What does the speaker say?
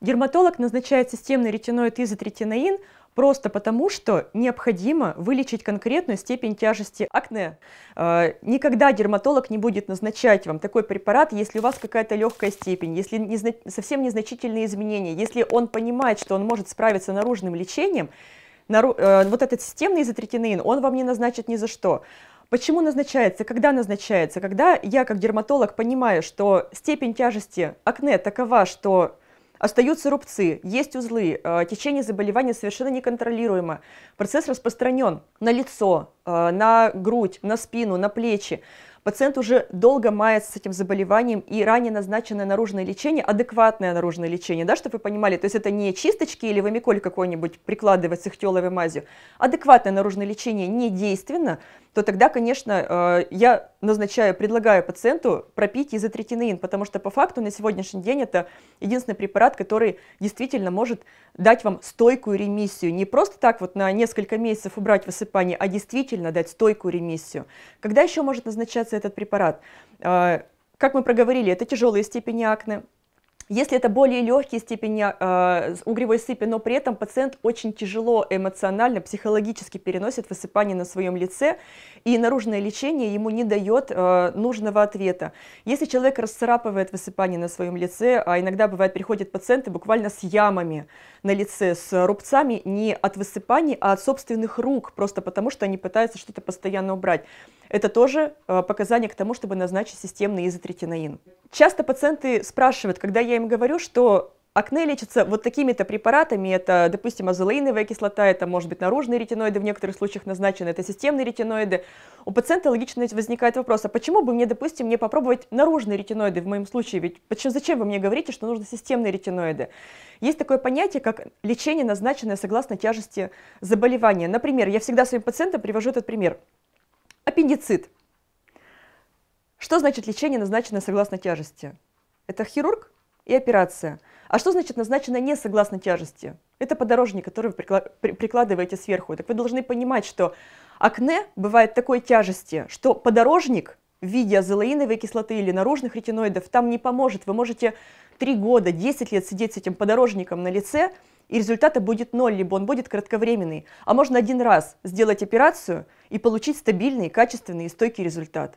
Дерматолог назначает системный ретиноид изотретиноин просто потому, что необходимо вылечить конкретную степень тяжести акне. А, никогда дерматолог не будет назначать вам такой препарат, если у вас какая-то легкая степень, если совсем незначительные изменения, если он понимает, что он может справиться наружным лечением, э, вот этот системный изотретиноин он вам не назначит ни за что. Почему назначается, когда назначается? Когда я как дерматолог понимаю, что степень тяжести акне такова, что Остаются рубцы, есть узлы, э, течение заболевания совершенно неконтролируемо. Процесс распространен на лицо, э, на грудь, на спину, на плечи. Пациент уже долго мается с этим заболеванием, и ранее назначенное наружное лечение, адекватное наружное лечение, да, чтобы вы понимали, то есть это не чисточки или вамиколь какой-нибудь прикладывать с ихтиоловой мазью. Адекватное наружное лечение не действенно, то тогда, конечно, э, я назначаю, предлагаю пациенту пропить изотретинин, потому что по факту на сегодняшний день это единственный препарат, который действительно может дать вам стойкую ремиссию. Не просто так вот на несколько месяцев убрать высыпание, а действительно дать стойкую ремиссию. Когда еще может назначаться этот препарат. А, как мы проговорили, это тяжелые степени акне, если это более легкие степени э, угревой сыпи, но при этом пациент очень тяжело эмоционально, психологически переносит высыпание на своем лице, и наружное лечение ему не дает э, а, нужного ответа. Если человек расцарапывает высыпание на своем лице, а иногда бывает приходят пациенты буквально с ямами на лице, с рубцами не от высыпаний, а от собственных рук, просто потому что они пытаются что-то постоянно убрать. Это тоже э, а, показание к тому, чтобы назначить системный изотретинаин. Часто пациенты спрашивают, когда я им говорю, что акне лечится вот такими-то препаратами, это, допустим, азолеиновая кислота, это, может быть, наружные ретиноиды, в некоторых случаях назначены, это системные ретиноиды. У пациента логично возникает вопрос, а почему бы мне, допустим, не попробовать наружные ретиноиды в моем случае? Ведь почему, зачем вы мне говорите, что нужны системные ретиноиды? Есть такое понятие, как лечение, назначенное согласно тяжести заболевания. Например, я всегда своим пациентам привожу этот пример. Аппендицит – что значит лечение, назначенное согласно тяжести? Это хирург и операция. А что значит назначено не согласно тяжести? Это подорожник, который вы прикладываете сверху. Так вы должны понимать, что акне бывает такой тяжести, что подорожник в виде азелаиновой кислоты или наружных ретиноидов там не поможет. Вы можете 3 года, 10 лет сидеть с этим подорожником на лице, и результата будет ноль, либо он будет кратковременный. А можно один раз сделать операцию и получить стабильный, качественный и стойкий результат.